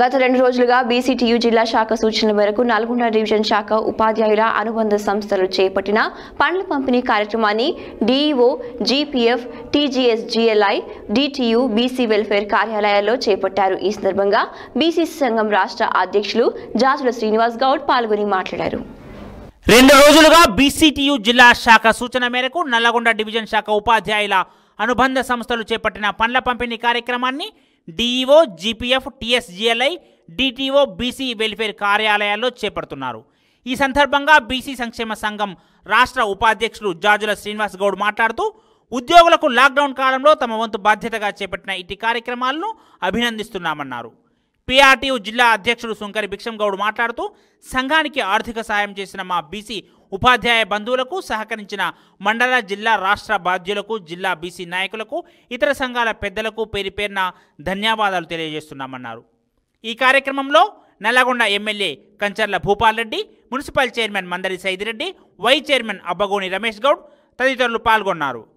గత రెండు రోజులుగా బీసీటీయు జిల్లా శాఖ సూచనల మేరకు నల్గొండ డివిజన్ శాఖ ఉపాధ్యాయుల అనుబంధ సంస్థలు చేపట్టిన పండ్ల పంపిణీ కార్యక్రమాన్ని DEO GPF TGS GLI DTU BC welfare కార్యాలయాల్లో చేపట్టారు ఈ సందర్భంగా బీసీసీ సంఘం రాష్ట్ర అధ్యక్షులు జాజుల శ్రీనివాస్ గౌడ్ పాల్గొని మాట్లాడారు రెండు రోజులుగా బీసీటీయు జిల్లా శాఖ సూచన మేరకు నల్లగొండ డివిజన్ శాఖ ఉపాధ్యాయుల అనుబంధ సంస్థలు చేపట్టిన పండ్ల పంపిణీ కార్యక్రమాన్ని DEO GPF TSGLI DTO BC welfare కార్యాలయాల్లో చేపడుతున్నారు ఈ సందర్భంగా బీసీ సంక్షేమ సంఘం రాష్ట్ర ఉపాధ్యక్షులు జాజుల శ్రీనివాస్ గౌడ్ మాట్లాడుతూ ఉద్యోగులకు లాక్డౌన్ కాలంలో తమ వంతు బాధ్యతగా చేపట్టిన ఇటు కార్యక్రమాలను అభినందిస్తున్నామన్నారు పీఆర్టీయు జిల్లా అధ్యక్షుడు సుంకరి గౌడ్ మాట్లాడుతూ సంఘానికి ఆర్థిక సాయం చేసిన మా బీసీ ఉపాధ్యాయ బంధువులకు సహకరించిన మండల జిల్లా రాష్ట్ర బాధ్యులకు జిల్లా బీసీ నాయకులకు ఇతర సంఘాల పెద్దలకు పేరు పేరున ధన్యవాదాలు తెలియజేస్తున్నామన్నారు ఈ కార్యక్రమంలో Nalgonda MLA Kancharla Bhupal Reddy municipal chairman Mandari Saidireddy vice chairman Abbagoni Ramesh Goud తదితరులు పాల్గొన్నారు